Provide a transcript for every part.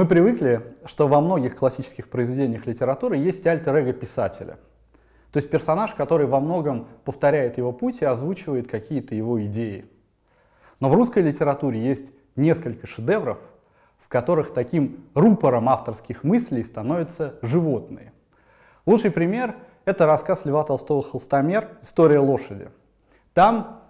Мы привыкли, что во многих классических произведениях литературы есть альтер-эго писателя. То есть персонаж, который во многом повторяет его путь и озвучивает какие-то его идеи. Но в русской литературе есть несколько шедевров, в которых таким рупором авторских мыслей становятся животные. Лучший пример — это рассказ Льва Толстого «Холстомер. История лошади». Там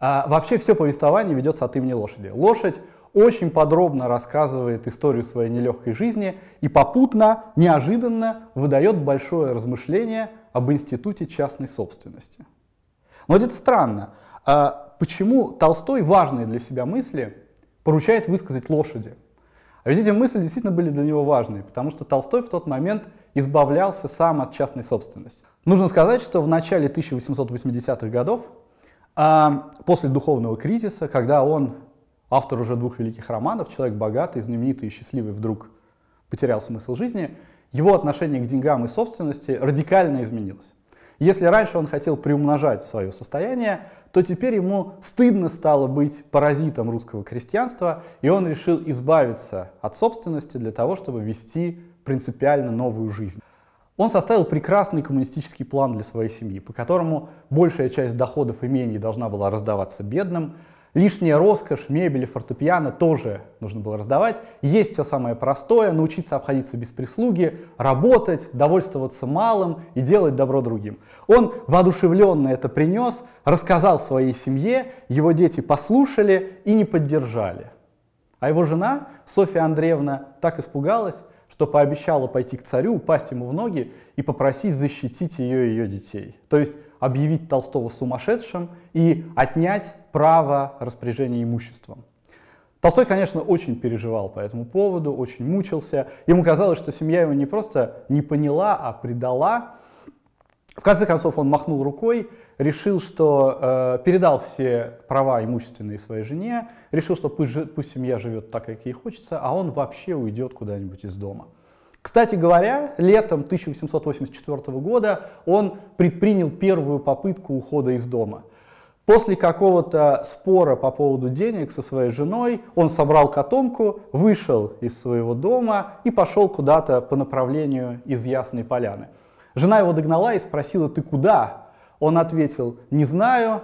а, вообще все повествование ведется от имени лошади. Лошадь очень подробно рассказывает историю своей нелегкой жизни и попутно, неожиданно выдает большое размышление об институте частной собственности. Но где-то странно. А почему Толстой важные для себя мысли поручает высказать лошади? А ведь эти мысли действительно были для него важные, потому что Толстой в тот момент избавлялся сам от частной собственности. Нужно сказать, что в начале 1880-х годов, а, после духовного кризиса, когда он автор уже двух великих романов, человек богатый, знаменитый и счастливый, вдруг потерял смысл жизни, его отношение к деньгам и собственности радикально изменилось. Если раньше он хотел приумножать свое состояние, то теперь ему стыдно стало быть паразитом русского крестьянства, и он решил избавиться от собственности для того, чтобы вести принципиально новую жизнь. Он составил прекрасный коммунистический план для своей семьи, по которому большая часть доходов имений должна была раздаваться бедным, Лишняя роскошь, мебель, фортепиано тоже нужно было раздавать. Есть все самое простое, научиться обходиться без прислуги, работать, довольствоваться малым и делать добро другим. Он воодушевленно это принес, рассказал своей семье, его дети послушали и не поддержали. А его жена, Софья Андреевна, так испугалась, что пообещала пойти к царю, упасть ему в ноги и попросить защитить ее и ее детей. То есть объявить Толстого сумасшедшим и отнять право распоряжения имуществом. Толстой, конечно, очень переживал по этому поводу, очень мучился. Ему казалось, что семья его не просто не поняла, а предала. В конце концов он махнул рукой, решил, что э, передал все права имущественные своей жене, решил, что пусть, пусть семья живет так, как ей хочется, а он вообще уйдет куда-нибудь из дома. Кстати говоря, летом 1884 года он предпринял первую попытку ухода из дома – После какого-то спора по поводу денег со своей женой он собрал котомку, вышел из своего дома и пошел куда-то по направлению из Ясной Поляны. Жена его догнала и спросила, ты куда? Он ответил, не знаю,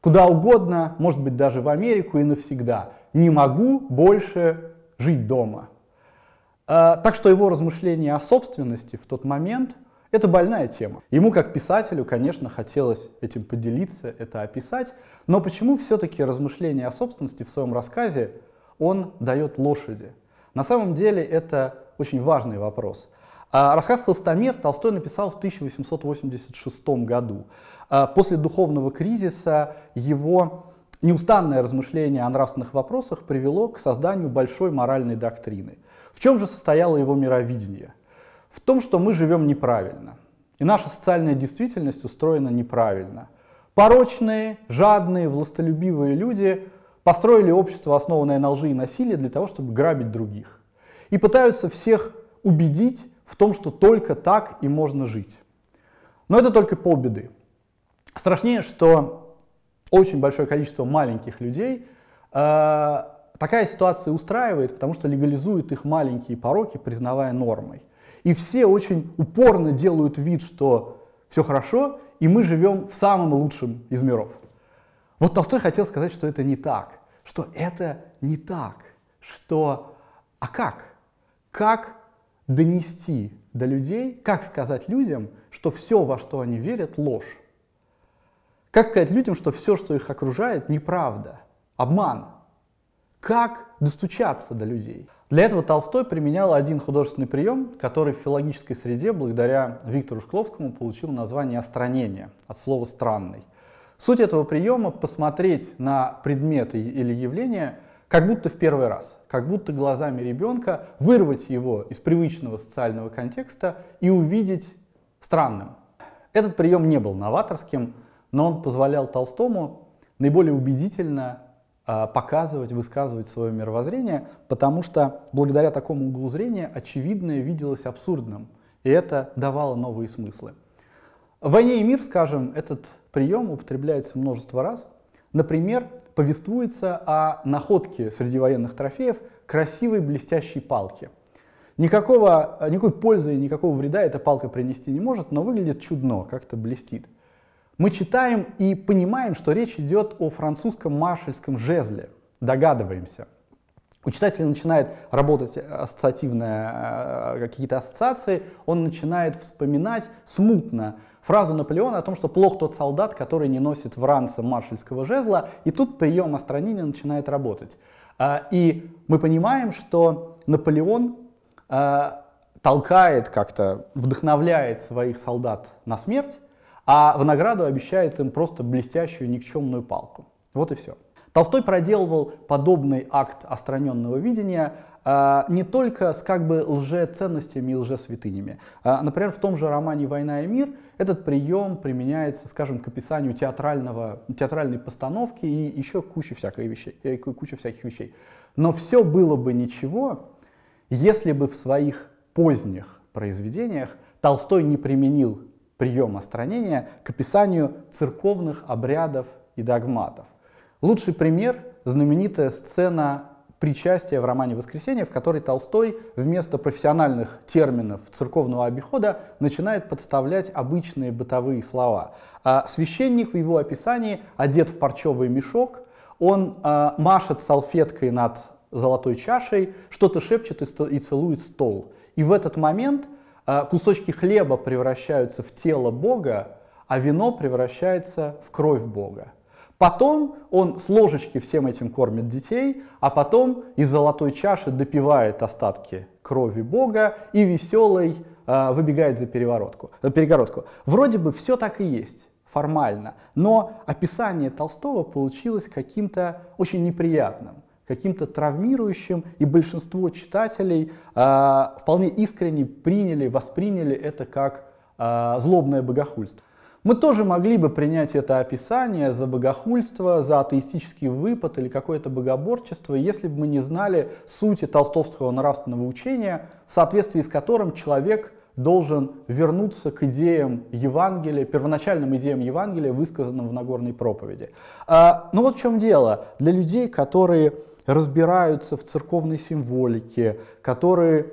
куда угодно, может быть даже в Америку и навсегда. Не могу больше жить дома. А, так что его размышления о собственности в тот момент – это больная тема. Ему как писателю, конечно, хотелось этим поделиться, это описать, но почему все-таки размышления о собственности в своем рассказе он дает лошади? На самом деле это очень важный вопрос. А рассказ «Холстомер» Толстой написал в 1886 году. А после духовного кризиса его неустанное размышление о нравственных вопросах привело к созданию большой моральной доктрины. В чем же состояло его мировидение? в том, что мы живем неправильно. И наша социальная действительность устроена неправильно. Порочные, жадные, властолюбивые люди построили общество, основанное на лжи и насилии, для того, чтобы грабить других. И пытаются всех убедить в том, что только так и можно жить. Но это только полбеды. Страшнее, что очень большое количество маленьких людей э, такая ситуация устраивает, потому что легализует их маленькие пороки, признавая нормой. И все очень упорно делают вид, что все хорошо, и мы живем в самом лучшем из миров. Вот Толстой хотел сказать, что это не так, что это не так, что... А как? Как донести до людей, как сказать людям, что все, во что они верят, ложь? Как сказать людям, что все, что их окружает, неправда, обман – как достучаться до людей? Для этого Толстой применял один художественный прием, который в филологической среде благодаря Виктору Шкловскому получил название «остранение» от слова «странный». Суть этого приема — посмотреть на предметы или явления, как будто в первый раз, как будто глазами ребенка вырвать его из привычного социального контекста и увидеть странным. Этот прием не был новаторским, но он позволял Толстому наиболее убедительно Э, показывать, высказывать свое мировоззрение, потому что благодаря такому углу зрения очевидное виделось абсурдным, и это давало новые смыслы. В «Войне и мир», скажем, этот прием употребляется множество раз. Например, повествуется о находке среди военных трофеев красивой блестящей палки. Никакого, никакой пользы и никакого вреда эта палка принести не может, но выглядит чудно, как-то блестит. Мы читаем и понимаем, что речь идет о французском маршальском жезле. Догадываемся. У читателя начинает работать ассоциативные э, какие-то ассоциации, он начинает вспоминать смутно фразу Наполеона о том, что плох тот солдат, который не носит в ранце маршальского жезла, и тут прием остранения начинает работать. А, и мы понимаем, что Наполеон э, толкает как-то, вдохновляет своих солдат на смерть, а в награду обещает им просто блестящую никчемную палку. Вот и все. Толстой проделывал подобный акт остраненного видения э, не только с как бы лжеценностями и лжесвятынями. Э, например, в том же романе «Война и мир» этот прием применяется, скажем, к описанию театрального, театральной постановки и еще куча, всякой вещей, э, куча всяких вещей. Но все было бы ничего, если бы в своих поздних произведениях Толстой не применил приема странения к описанию церковных обрядов и догматов. Лучший пример – знаменитая сцена причастия в романе «Воскресенье», в которой Толстой вместо профессиональных терминов церковного обихода начинает подставлять обычные бытовые слова. А священник в его описании одет в парчевый мешок, он а, машет салфеткой над золотой чашей, что-то шепчет и, и целует стол. И в этот момент – а, кусочки хлеба превращаются в тело Бога, а вино превращается в кровь Бога. Потом он с ложечки всем этим кормит детей, а потом из золотой чаши допивает остатки крови Бога и веселый э, выбегает за переворотку, э, перегородку. Вроде бы все так и есть формально, но описание Толстого получилось каким-то очень неприятным каким-то травмирующим, и большинство читателей э, вполне искренне приняли, восприняли это как э, злобное богохульство. Мы тоже могли бы принять это описание за богохульство, за атеистический выпад или какое-то богоборчество, если бы мы не знали сути толстовского нравственного учения, в соответствии с которым человек должен вернуться к идеям Евангелия, первоначальным идеям Евангелия, высказанным в Нагорной проповеди. А, ну вот в чем дело. Для людей, которые разбираются в церковной символике, которые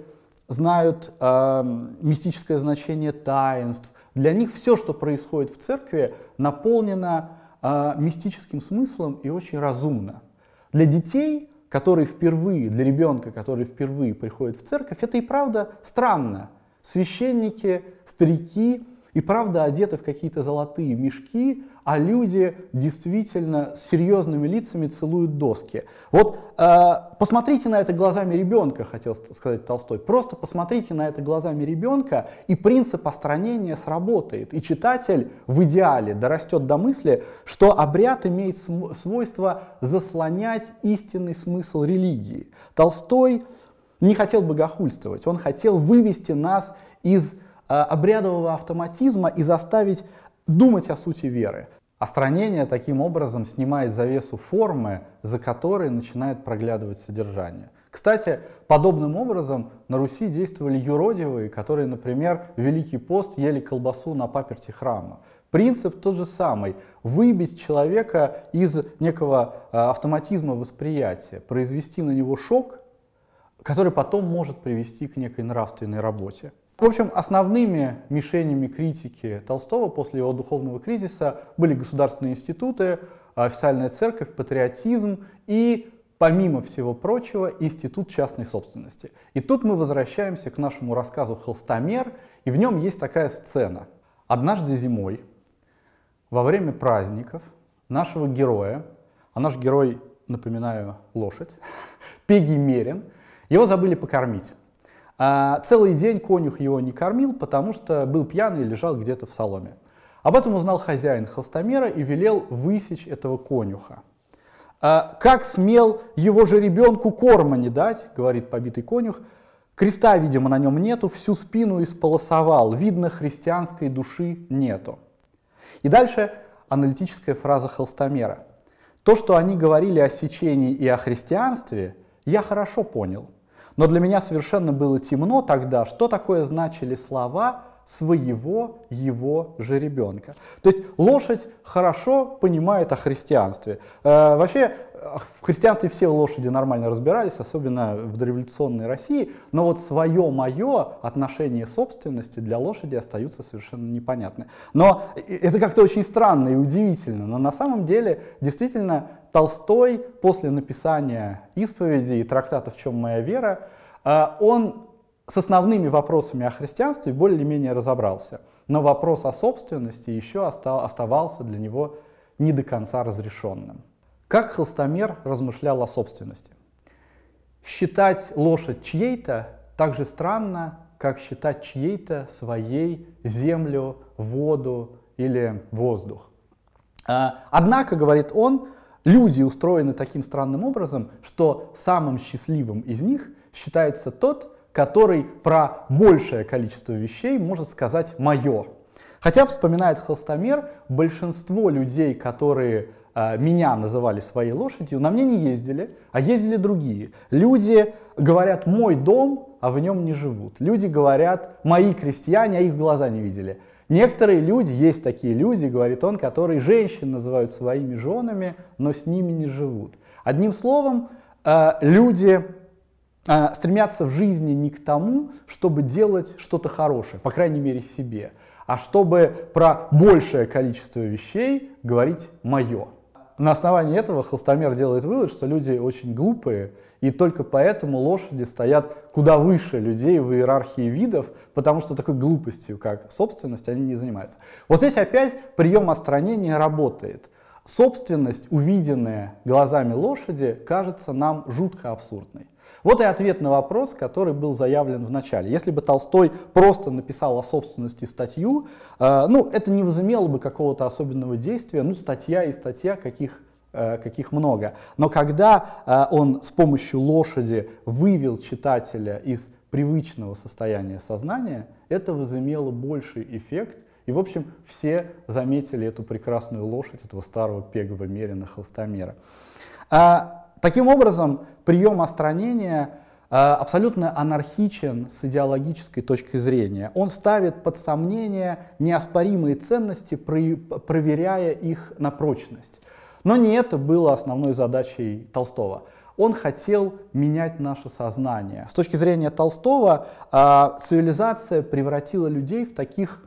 знают э, мистическое значение таинств. Для них все, что происходит в церкви, наполнено э, мистическим смыслом и очень разумно. Для детей, которые впервые, для ребенка, который впервые приходит в церковь, это и правда странно. Священники, старики, и правда одеты в какие-то золотые мешки, а люди действительно с серьезными лицами целуют доски. Вот э, посмотрите на это глазами ребенка, хотел сказать Толстой. Просто посмотрите на это глазами ребенка, и принцип остранения сработает. И читатель в идеале дорастет до мысли, что обряд имеет свойство заслонять истинный смысл религии. Толстой не хотел богохульствовать, он хотел вывести нас из Э, обрядового автоматизма и заставить думать о сути веры. Остранение таким образом снимает завесу формы, за которой начинает проглядывать содержание. Кстати, подобным образом на Руси действовали юродивые, которые, например, в Великий пост ели колбасу на паперти храма. Принцип тот же самый – выбить человека из некого э, автоматизма восприятия, произвести на него шок, который потом может привести к некой нравственной работе. В общем, основными мишенями критики Толстого после его духовного кризиса были государственные институты, официальная церковь, патриотизм и, помимо всего прочего, институт частной собственности. И тут мы возвращаемся к нашему рассказу «Холстомер», и в нем есть такая сцена. Однажды зимой, во время праздников, нашего героя, а наш герой, напоминаю, лошадь, Пеги Мерин, его забыли покормить. А целый день конюх его не кормил, потому что был пьяный и лежал где-то в соломе. Об этом узнал хозяин холстомера и велел высечь этого конюха. А, «Как смел его же ребенку корма не дать?» — говорит побитый конюх. «Креста, видимо, на нем нету, всю спину исполосовал, видно, христианской души нету». И дальше аналитическая фраза холстомера. «То, что они говорили о сечении и о христианстве, я хорошо понял». Но для меня совершенно было темно тогда, что такое значили слова своего его же ребенка. То есть лошадь хорошо понимает о христианстве. Э, вообще в христианстве все лошади нормально разбирались, особенно в дореволюционной России, но вот свое мое отношение собственности для лошади остаются совершенно непонятны. Но это как-то очень странно и удивительно, но на самом деле действительно Толстой после написания исповеди и трактата «В чем моя вера» э, он с основными вопросами о христианстве более-менее разобрался, но вопрос о собственности еще оставался для него не до конца разрешенным. Как холстомер размышлял о собственности? Считать лошадь чьей-то так же странно, как считать чьей-то своей землю, воду или воздух. А, однако, говорит он, люди устроены таким странным образом, что самым счастливым из них считается тот, который про большее количество вещей может сказать «моё». Хотя, вспоминает Холстомер, большинство людей, которые а, меня называли своей лошадью, на мне не ездили, а ездили другие. Люди говорят «мой дом», а в нем не живут. Люди говорят «мои крестьяне», а их глаза не видели. Некоторые люди, есть такие люди, говорит он, которые женщин называют своими женами, но с ними не живут. Одним словом, а, люди а, стремятся в жизни не к тому, чтобы делать что-то хорошее, по крайней мере себе, а чтобы про большее количество вещей говорить «моё» на основании этого холстомер делает вывод, что люди очень глупые, и только поэтому лошади стоят куда выше людей в иерархии видов, потому что такой глупостью, как собственность, они не занимаются. Вот здесь опять прием остранения работает. Собственность, увиденная глазами лошади, кажется нам жутко абсурдной. Вот и ответ на вопрос, который был заявлен в начале. Если бы Толстой просто написал о собственности статью, э, ну, это не возымело бы какого-то особенного действия, ну, статья и статья, каких э, каких много. Но когда э, он с помощью лошади вывел читателя из привычного состояния сознания, это возымело больший эффект. И, в общем, все заметили эту прекрасную лошадь этого старого пегого мерина холстомера. А Таким образом, прием остранения э, абсолютно анархичен с идеологической точки зрения. Он ставит под сомнение неоспоримые ценности, проверяя их на прочность. Но не это было основной задачей Толстого. Он хотел менять наше сознание. С точки зрения Толстого, э, цивилизация превратила людей в таких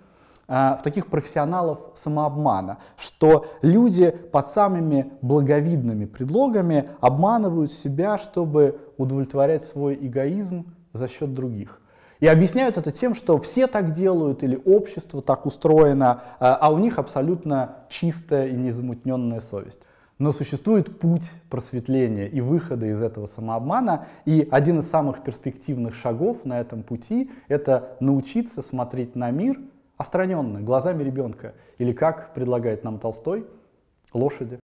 а, в таких профессионалов самообмана, что люди под самыми благовидными предлогами обманывают себя, чтобы удовлетворять свой эгоизм за счет других. И объясняют это тем, что все так делают или общество так устроено, а, а у них абсолютно чистая и незамутненная совесть. Но существует путь просветления и выхода из этого самообмана. И один из самых перспективных шагов на этом пути — это научиться смотреть на мир — остраненно, глазами ребенка, или как предлагает нам Толстой, лошади.